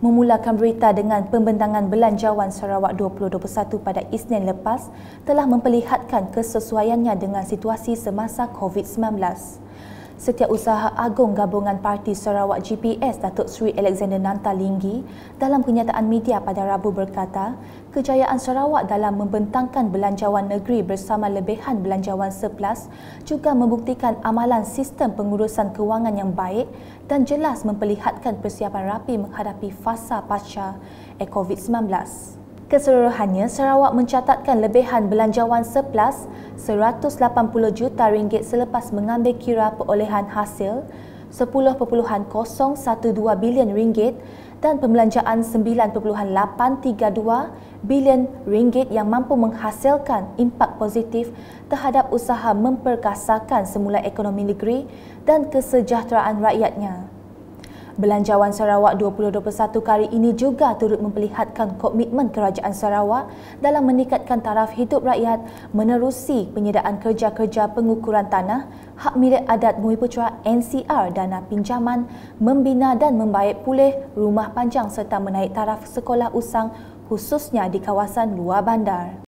memulakan berita dengan pembentangan belanjawan Sarawak 2021 pada Isnin lepas telah memperlihatkan kesesuaiannya dengan situasi semasa COVID-19. Setiausaha Agung Gabungan Parti Sarawak GPS Datuk Sri Alexander Nanta Linggi dalam kenyataan media pada Rabu berkata, kejayaan Sarawak dalam membentangkan belanjawan negeri bersama lebihan belanjawan surplus juga membuktikan amalan sistem pengurusan kewangan yang baik dan jelas memperlihatkan persiapan rapi menghadapi fasa pasca COVID-19. Keseluruhannya, Sarawak mencatatkan lebihan belanjawan surplus 180 juta ringgit selepas mengambil kira perolehan hasil 10.012 bilion ringgit dan pembelanjaan 9.832 bilion ringgit yang mampu menghasilkan impak positif terhadap usaha memperkasakan semula ekonomi negeri dan kesejahteraan rakyatnya. Belanjawan Sarawak 2021 kali ini juga turut memperlihatkan komitmen kerajaan Sarawak dalam meningkatkan taraf hidup rakyat menerusi penyediaan kerja-kerja pengukuran tanah, hak milik adat Bumi Putera NCR dana pinjaman, membina dan membaik pulih rumah panjang serta menaik taraf sekolah usang khususnya di kawasan luar bandar.